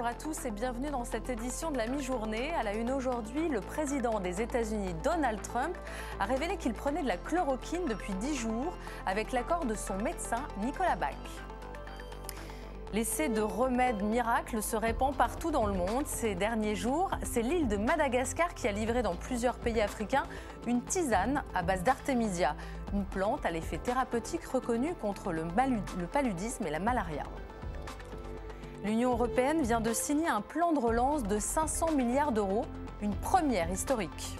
Bonjour à tous et bienvenue dans cette édition de la mi-journée. À la une aujourd'hui, le président des États-Unis Donald Trump a révélé qu'il prenait de la chloroquine depuis 10 jours avec l'accord de son médecin Nicolas Bach. L'essai de remède miracle se répand partout dans le monde ces derniers jours. C'est l'île de Madagascar qui a livré dans plusieurs pays africains une tisane à base d'artémisia, une plante à l'effet thérapeutique reconnue contre le paludisme et la malaria. L'Union européenne vient de signer un plan de relance de 500 milliards d'euros, une première historique.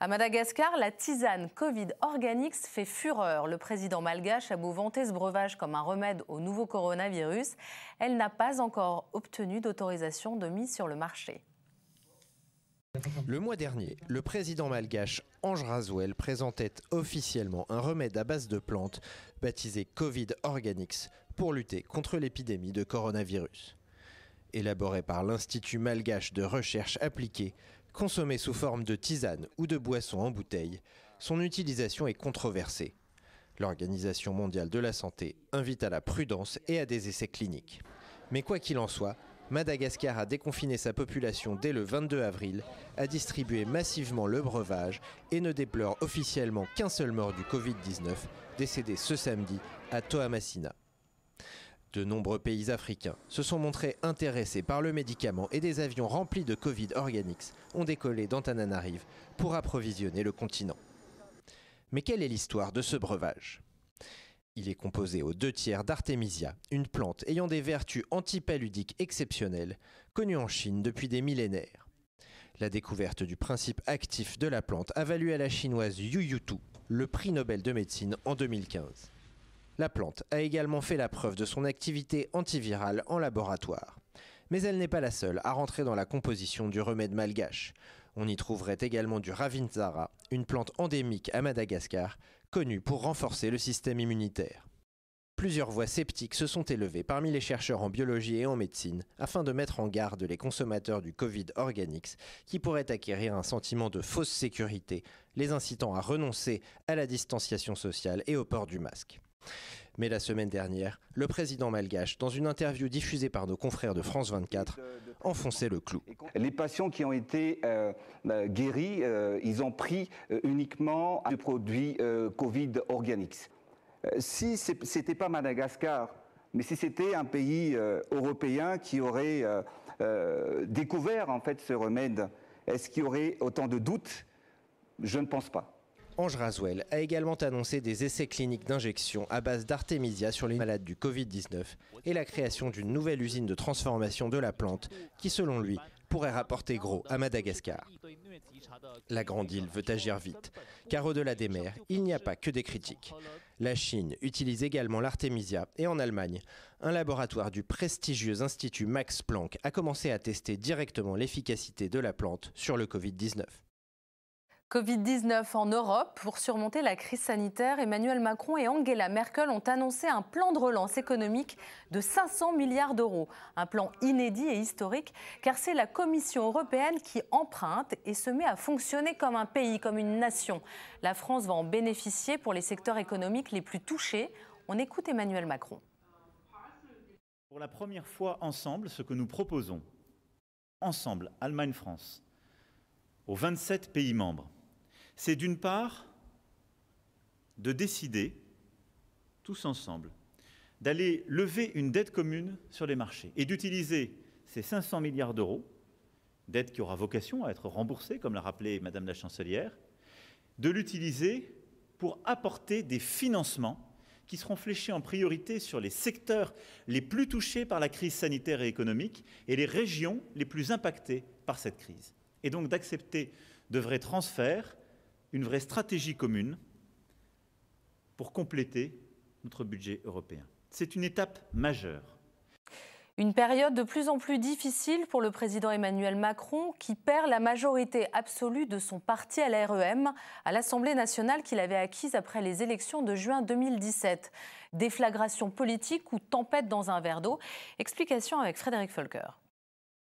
À Madagascar, la tisane Covid Organix fait fureur. Le président malgache a beau vanter ce breuvage comme un remède au nouveau coronavirus, elle n'a pas encore obtenu d'autorisation de mise sur le marché. Le mois dernier, le président malgache Ange Raswell présentait officiellement un remède à base de plantes baptisé Covid Organics pour lutter contre l'épidémie de coronavirus. Élaboré par l'Institut malgache de recherche appliquée, consommé sous forme de tisane ou de boisson en bouteille, son utilisation est controversée. L'Organisation mondiale de la santé invite à la prudence et à des essais cliniques. Mais quoi qu'il en soit, Madagascar a déconfiné sa population dès le 22 avril, a distribué massivement le breuvage et ne déplore officiellement qu'un seul mort du Covid-19, décédé ce samedi à Toamasina. De nombreux pays africains se sont montrés intéressés par le médicament et des avions remplis de Covid Organics ont décollé d'Antananarive pour approvisionner le continent. Mais quelle est l'histoire de ce breuvage il est composé aux deux tiers d'artémisia, une plante ayant des vertus antipaludiques exceptionnelles, connue en Chine depuis des millénaires. La découverte du principe actif de la plante a valu à la chinoise Yu Yutu le prix Nobel de médecine en 2015. La plante a également fait la preuve de son activité antivirale en laboratoire. Mais elle n'est pas la seule à rentrer dans la composition du remède malgache. On y trouverait également du Ravintsara, une plante endémique à Madagascar, connu pour renforcer le système immunitaire. Plusieurs voix sceptiques se sont élevées parmi les chercheurs en biologie et en médecine afin de mettre en garde les consommateurs du Covid Organics qui pourraient acquérir un sentiment de fausse sécurité, les incitant à renoncer à la distanciation sociale et au port du masque. Mais la semaine dernière, le président malgache, dans une interview diffusée par nos confrères de France 24, enfonçait le clou. Les patients qui ont été euh, euh, guéris, euh, ils ont pris uniquement du produit Covid Organics. si n'était pas Madagascar, mais si c'était un pays européen qui aurait découvert en fait ce remède, est-ce qu'il y aurait autant de doutes Je ne pense pas. Ange Raswell a également annoncé des essais cliniques d'injection à base d'artémisia sur les malades du Covid-19 et la création d'une nouvelle usine de transformation de la plante qui, selon lui, pourrait rapporter gros à Madagascar. La Grande Île veut agir vite, car au-delà des mers, il n'y a pas que des critiques. La Chine utilise également l'artémisia et en Allemagne, un laboratoire du prestigieux institut Max Planck a commencé à tester directement l'efficacité de la plante sur le Covid-19. Covid-19 en Europe. Pour surmonter la crise sanitaire, Emmanuel Macron et Angela Merkel ont annoncé un plan de relance économique de 500 milliards d'euros. Un plan inédit et historique, car c'est la Commission européenne qui emprunte et se met à fonctionner comme un pays, comme une nation. La France va en bénéficier pour les secteurs économiques les plus touchés. On écoute Emmanuel Macron. Pour la première fois ensemble, ce que nous proposons, ensemble, Allemagne-France, aux 27 pays membres, c'est d'une part de décider, tous ensemble, d'aller lever une dette commune sur les marchés et d'utiliser ces 500 milliards d'euros, dette qui aura vocation à être remboursée, comme l'a rappelé Madame la Chancelière, de l'utiliser pour apporter des financements qui seront fléchés en priorité sur les secteurs les plus touchés par la crise sanitaire et économique et les régions les plus impactées par cette crise. Et donc d'accepter de vrais transferts une vraie stratégie commune pour compléter notre budget européen. C'est une étape majeure. Une période de plus en plus difficile pour le président Emmanuel Macron qui perd la majorité absolue de son parti à la e à l'Assemblée nationale qu'il avait acquise après les élections de juin 2017. Déflagration politique ou tempête dans un verre d'eau Explication avec Frédéric Folker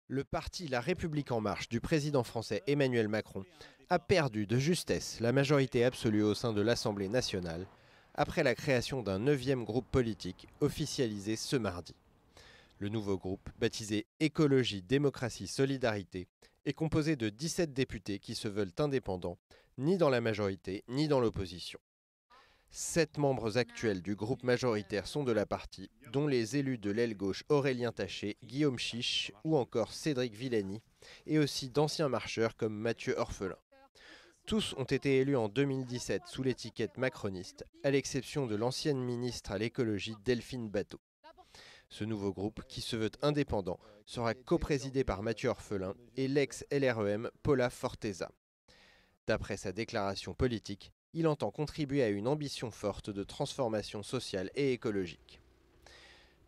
le parti La République en marche du président français Emmanuel Macron a perdu de justesse la majorité absolue au sein de l'Assemblée nationale après la création d'un neuvième groupe politique officialisé ce mardi. Le nouveau groupe, baptisé Écologie, Démocratie, Solidarité, est composé de 17 députés qui se veulent indépendants, ni dans la majorité ni dans l'opposition. Sept membres actuels du groupe majoritaire sont de la partie, dont les élus de l'aile gauche Aurélien Taché, Guillaume Chiche ou encore Cédric Villani, et aussi d'anciens marcheurs comme Mathieu Orphelin. Tous ont été élus en 2017 sous l'étiquette macroniste, à l'exception de l'ancienne ministre à l'écologie Delphine Bateau. Ce nouveau groupe, qui se veut indépendant, sera coprésidé par Mathieu Orphelin et l'ex-LREM Paula Forteza. D'après sa déclaration politique, il entend contribuer à une ambition forte de transformation sociale et écologique.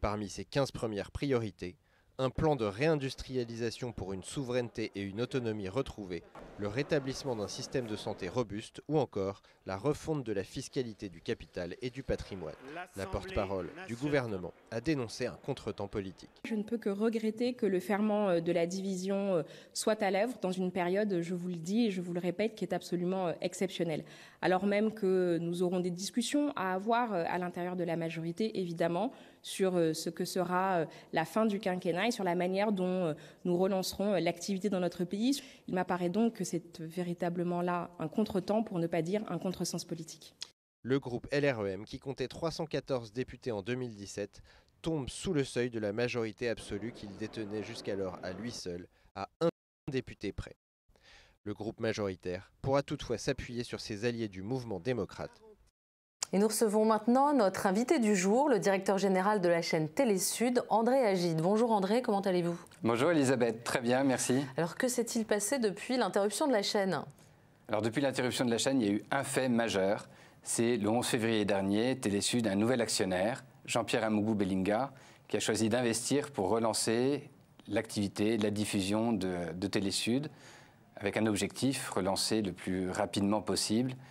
Parmi ses 15 premières priorités, un plan de réindustrialisation pour une souveraineté et une autonomie retrouvées, le rétablissement d'un système de santé robuste ou encore la refonte de la fiscalité du capital et du patrimoine. La porte-parole du gouvernement a dénoncé un contretemps politique. Je ne peux que regretter que le ferment euh, de la division euh, soit à l'œuvre dans une période, je vous le dis et je vous le répète, qui est absolument euh, exceptionnelle. Alors même que nous aurons des discussions à avoir à l'intérieur de la majorité, évidemment, sur euh, ce que sera euh, la fin du quinquennat et sur la manière dont euh, nous relancerons l'activité dans notre pays. Il m'apparaît donc que c'est véritablement là un contretemps, pour ne pas dire un contre-sens politique. Le groupe LREM, qui comptait 314 députés en 2017, tombe sous le seuil de la majorité absolue qu'il détenait jusqu'alors à lui seul, à un député près. Le groupe majoritaire pourra toutefois s'appuyer sur ses alliés du mouvement démocrate et nous recevons maintenant notre invité du jour, le directeur général de la chaîne Télé Sud, André Agide. Bonjour André, comment allez-vous Bonjour Elisabeth, très bien, merci. Alors que s'est-il passé depuis l'interruption de la chaîne Alors depuis l'interruption de la chaîne, il y a eu un fait majeur. C'est le 11 février dernier, Télé Télésud, un nouvel actionnaire, Jean-Pierre Amougou Bellinga, qui a choisi d'investir pour relancer l'activité, la diffusion de, de Sud, avec un objectif, relancer le plus rapidement possible –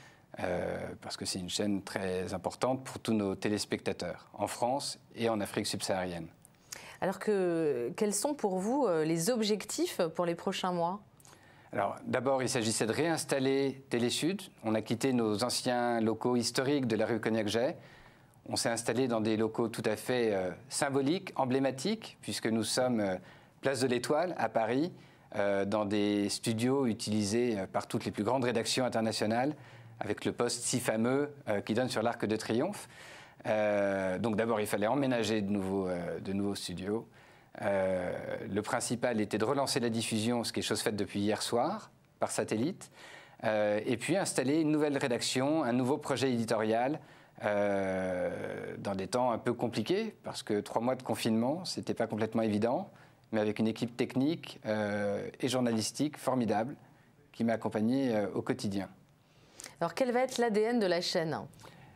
euh, parce que c'est une chaîne très importante pour tous nos téléspectateurs, en France et en Afrique subsaharienne. Alors quels sont pour vous euh, les objectifs pour les prochains mois alors, d'abord, il s'agissait de réinstaller Télésud. On a quitté nos anciens locaux historiques de la rue Cognac-Jay. On s'est installé dans des locaux tout à fait euh, symboliques, emblématiques, puisque nous sommes place de l'Étoile à Paris, dans des studios utilisés par toutes les plus grandes rédactions internationales avec le poste si fameux euh, qui donne sur l'Arc de Triomphe. Euh, donc d'abord, il fallait emménager de nouveaux, euh, de nouveaux studios. le principal était de relancer la diffusion, ce qui est chose faite depuis hier soir, par satellite, et puis installer une nouvelle rédaction, un nouveau projet éditorial, dans des temps un peu compliqués, parce que trois mois de confinement, ce n'était pas complètement évident, mais avec une équipe technique et journalistique formidable qui m'a accompagné au quotidien. Alors quel va être l'ADN de la chaîne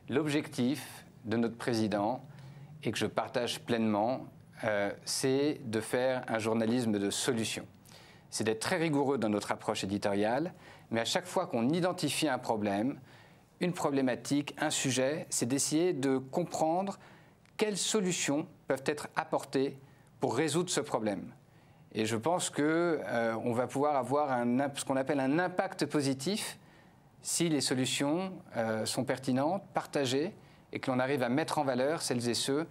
L'objectif de notre président, et que je partage pleinement, euh, c'est de faire un journalisme de solution. C'est d'être très rigoureux dans notre approche éditoriale, mais à chaque fois qu'on identifie un problème, une problématique, un sujet, c'est d'essayer de comprendre quelles solutions peuvent être apportées pour résoudre ce problème. Et je pense qu'on euh, va pouvoir avoir ce qu'on appelle un impact positif si les solutions euh, sont pertinentes, partagées, et que l'on arrive à mettre en valeur celles et ceux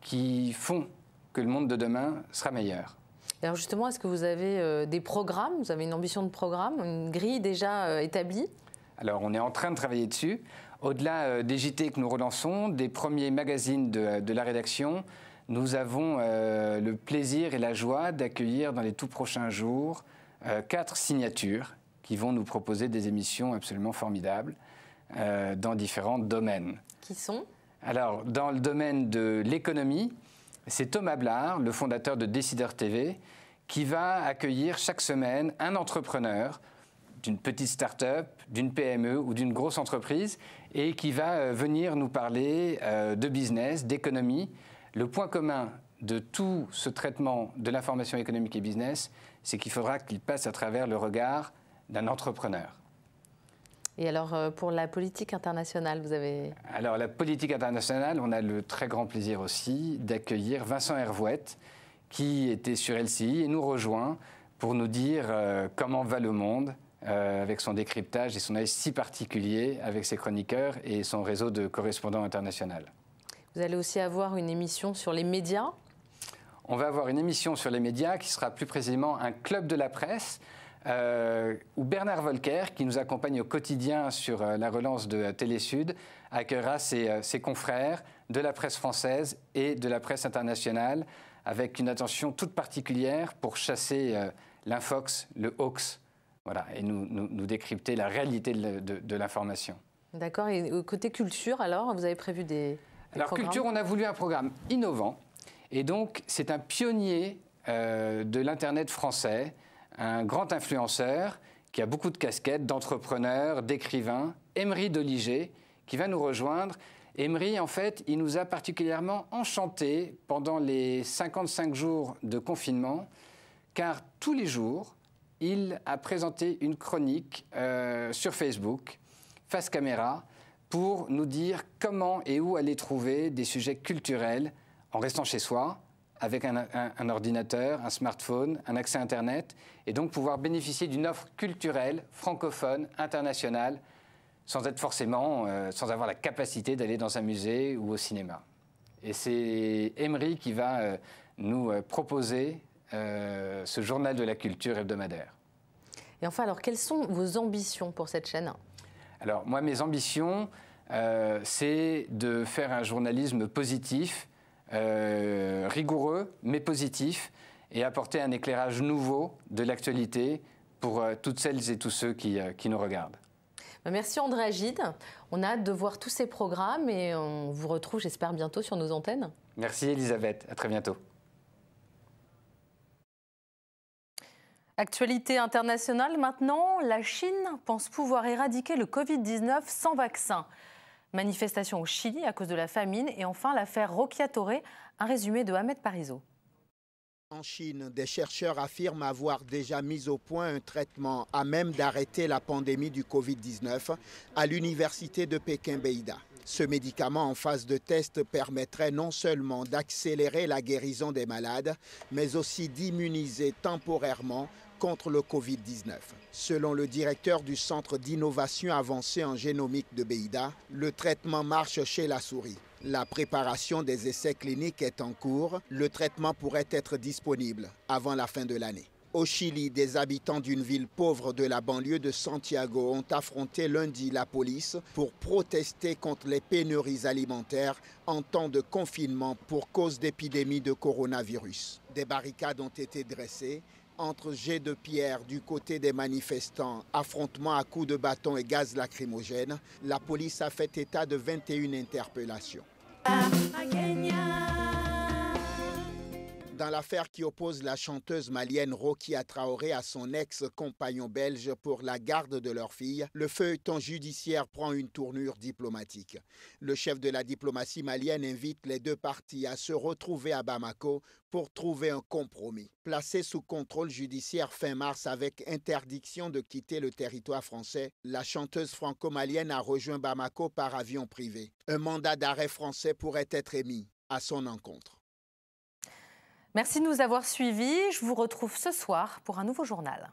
qui font que le monde de demain sera meilleur. Alors justement, est-ce que vous avez euh, des programmes Vous avez une ambition de programme, une grille déjà euh, établie Alors on est en train de travailler dessus. Au-delà des JT que nous relançons, des premiers magazines de la rédaction, nous avons le plaisir et la joie d'accueillir dans les tout prochains jours quatre signatures qui vont nous proposer des émissions absolument formidables euh, dans différents domaines. Qui sont Alors, dans le domaine de l'économie, c'est Thomas Blard, le fondateur de Decider TV, qui va accueillir chaque semaine un entrepreneur d'une petite start-up, d'une PME ou d'une grosse entreprise et qui va euh, venir nous parler euh, de business, d'économie. Le point commun de tout ce traitement de l'information économique et business, c'est qu'il faudra qu'il passe à travers le regard d'un entrepreneur. Et alors, euh, pour la politique internationale, vous avez... Alors, la politique internationale, on a le très grand plaisir aussi d'accueillir Vincent Hervouette, qui était sur LCI et nous rejoint pour nous dire euh, comment va le monde, euh, avec son décryptage et son œil si particulier avec ses chroniqueurs et son réseau de correspondants internationaux. Vous allez aussi avoir une émission sur les médias On va avoir une émission sur les médias qui sera plus précisément un club de la presse euh, où Bernard Volker, qui nous accompagne au quotidien sur euh, la relance de euh, Télésud, accueillera euh, ses, confrères de la presse française et de la presse internationale, avec une attention toute particulière pour chasser l'infox, le hoax, voilà, et nous, décrypter la réalité de, l'information. D'accord. Et côté culture, alors, vous avez prévu des, alors, culture, on a voulu un programme innovant. Et donc, c'est un pionnier de l'Internet français un grand influenceur qui a beaucoup de casquettes, d'entrepreneurs, d'écrivains, Emery Doliger qui va nous rejoindre. Emery, en fait, il nous a particulièrement enchantés pendant les 55 jours de confinement, car tous les jours, il a présenté une chronique euh, sur Facebook, face caméra, pour nous dire comment et où aller trouver des sujets culturels en restant chez soi, avec un, ordinateur, un smartphone, un accès Internet, et donc pouvoir bénéficier d'une offre culturelle, francophone, internationale, sans être forcément, euh, sans avoir la capacité d'aller dans un musée ou au cinéma. Et c'est Emery qui va euh, nous euh, proposer ce journal de la culture hebdomadaire. Et enfin, alors, quelles sont vos ambitions pour cette chaîne Alors, moi, mes ambitions, c'est de faire un journalisme positif, euh, rigoureux mais positif et apporter un éclairage nouveau de l'actualité pour euh, toutes celles et tous ceux qui, euh, qui nous regardent. Bah, merci André Agide. On a hâte de voir tous ces programmes et on vous retrouve, j'espère, bientôt sur nos antennes. Merci Elisabeth. À très bientôt. Actualité internationale maintenant, la Chine pense pouvoir éradiquer le Covid-19 sans vaccin. Manifestation au Chili à cause de la famine et enfin l'affaire Rokia un résumé de Ahmed Parizeau. En Chine, des chercheurs affirment avoir déjà mis au point un traitement à même d'arrêter la pandémie du Covid-19 à l'université de Pékin-Beida. Ce médicament en phase de test permettrait non seulement d'accélérer la guérison des malades, mais aussi d'immuniser temporairement contre le Covid-19. Selon le directeur du Centre d'innovation avancée en génomique de Beida, le traitement marche chez la souris. La préparation des essais cliniques est en cours. Le traitement pourrait être disponible avant la fin de l'année. Au Chili, des habitants d'une ville pauvre de la banlieue de Santiago ont affronté lundi la police pour protester contre les pénuries alimentaires en temps de confinement pour cause d'épidémie de coronavirus. Des barricades ont été dressées entre jets de pierre du côté des manifestants, affrontements à coups de bâton et gaz lacrymogène, la police a fait état de 21 interpellations dans l'affaire qui oppose la chanteuse malienne Rokia Traoré à son ex-compagnon belge pour la garde de leur fille, le feuilleton judiciaire prend une tournure diplomatique. Le chef de la diplomatie malienne invite les deux parties à se retrouver à Bamako pour trouver un compromis. Placé sous contrôle judiciaire fin mars avec interdiction de quitter le territoire français, la chanteuse franco-malienne a rejoint Bamako par avion privé. Un mandat d'arrêt français pourrait être émis à son encontre. Merci de nous avoir suivis. Je vous retrouve ce soir pour un nouveau journal.